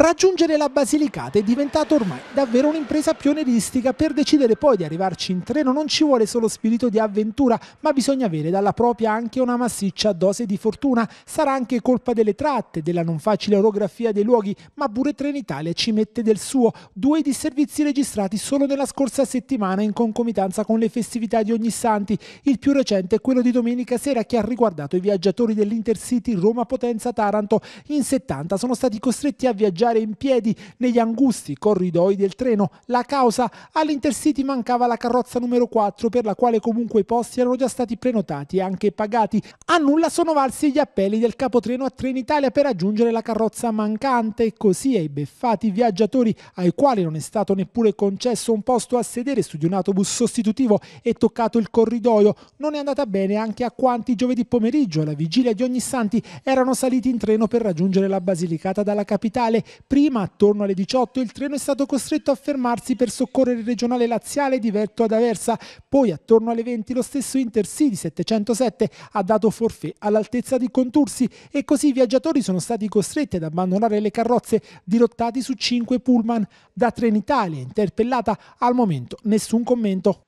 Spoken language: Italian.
Raggiungere la Basilicata è diventato ormai davvero un'impresa pionieristica. Per decidere poi di arrivarci in treno non ci vuole solo spirito di avventura, ma bisogna avere dalla propria anche una massiccia dose di fortuna. Sarà anche colpa delle tratte, della non facile orografia dei luoghi, ma pure Trenitalia ci mette del suo. Due disservizi registrati solo nella scorsa settimana in concomitanza con le festività di Ogni Santi. Il più recente è quello di domenica sera che ha riguardato i viaggiatori dell'Intercity Roma-Potenza-Taranto. In 70 sono stati costretti a viaggiare parcheggiare in piedi negli angusti corridoi del treno. La causa? All'Intercity mancava la carrozza numero 4 per la quale comunque i posti erano già stati prenotati e anche pagati. A nulla sono valsi gli appelli del capotreno a Trenitalia per aggiungere la carrozza mancante e così ai beffati viaggiatori ai quali non è stato neppure concesso un posto a sedere su di un autobus sostitutivo è toccato il corridoio. Non è andata bene anche a quanti giovedì pomeriggio alla vigilia di Ognissanti erano saliti in treno per raggiungere la Basilicata dalla capitale. Prima, attorno alle 18, il treno è stato costretto a fermarsi per soccorrere il regionale laziale di Verto ad Aversa. Poi, attorno alle 20, lo stesso Intercity 707 ha dato forfè all'altezza di Contursi e così i viaggiatori sono stati costretti ad abbandonare le carrozze dirottati su 5 pullman. Da Trenitalia, interpellata, al momento nessun commento.